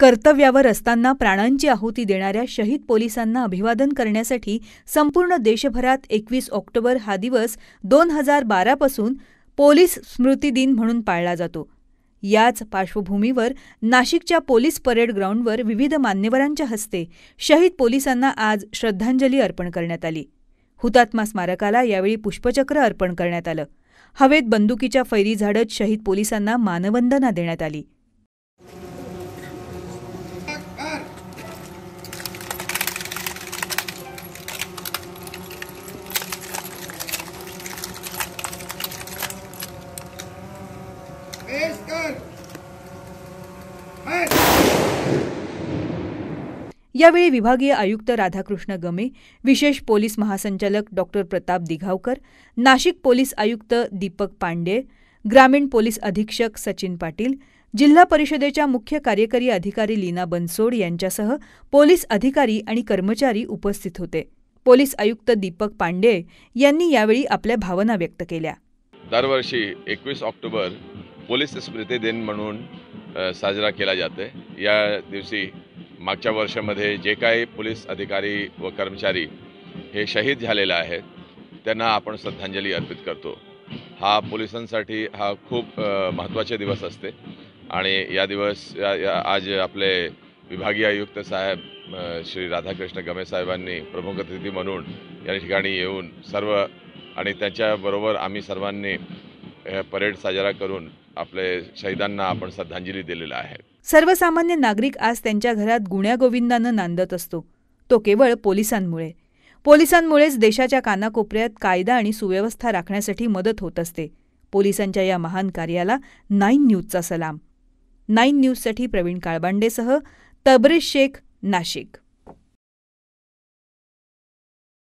कर्तव्यावर असताना प्राणांची आहुती देणाऱ्या शहीद पोलिसांना अभिवादन करण्यासाठी संपूर्ण देशभरात एकवीस ऑक्टोबर हा दिवस दोन हजार बारापासून पोलीस स्मृती दिन म्हणून पाळला जातो याच पार्श्वभूमीवर नाशिकच्या पोलीस परेड ग्राउंडवर विविध मान्यवरांच्या हस्ते शहीद पोलिसांना आज श्रद्धांजली अर्पण करण्यात आली हुतात्मा स्मारकाला यावेळी पुष्पचक्र अर्पण करण्यात आलं हवेत बंदुकीच्या फैरी झाडत शहीद पोलिसांना मानवंदना देण्यात आली यावेळी विभागीय आयुक्त राधाकृष्ण गमे विशेष पोलीस महासंचालक डॉक्टर प्रताप दिघावकर नाशिक पोलीस आयुक्त दीपक पांडे ग्रामीण पोलीस अधीक्षक सचिन पाटील जिल्हा परिषदेच्या मुख्य कार्यकारी अधिकारी लीना बनसोड यांच्यासह पोलीस अधिकारी आणि कर्मचारी उपस्थित होते पोलीस आयुक्त दीपक पांडे यांनी यावेळी आपल्या भावना व्यक्त केल्या दरवर्षी एकवीस ऑक्टोबर पोलीस स्मृती दिन म्हणून साजरा केला जाते या दिवशी मागच्या वर्षामध्ये जे काही पोलीस अधिकारी व कर्मचारी हे शहीद झालेले आहेत त्यांना आपण श्रद्धांजली अर्पित करतो हा पोलिसांसाठी हा खूप महत्त्वाचे दिवस असते आणि या दिवस या, या आज आपले विभागीय आयुक्त साहेब श्री राधाकृष्ण गमे साहेबांनी प्रमुख अतिथी म्हणून या ठिकाणी येऊन सर्व आणि त्याच्याबरोबर आम्ही सर्वांनी परेड साजरा करून आपले शहीदांना आपण श्रद्धांजली दिलेलं आहे सर्वसामान्य नागरिक आज त्यांच्या घरात गुण्यागोविंदानं नांदत असतो तो केवळ पोलिसांमुळे पोलिसांमुळेच देशाच्या कानाकोपऱ्यात कायदा आणि सुव्यवस्था राखण्यासाठी मदत होत असते पोलिसांच्या या महान कार्याला नाईन न्यूजचा सलाम नाईन न्यूजसाठी प्रवीण काळबांडेसह तबरेज शेख नाशिक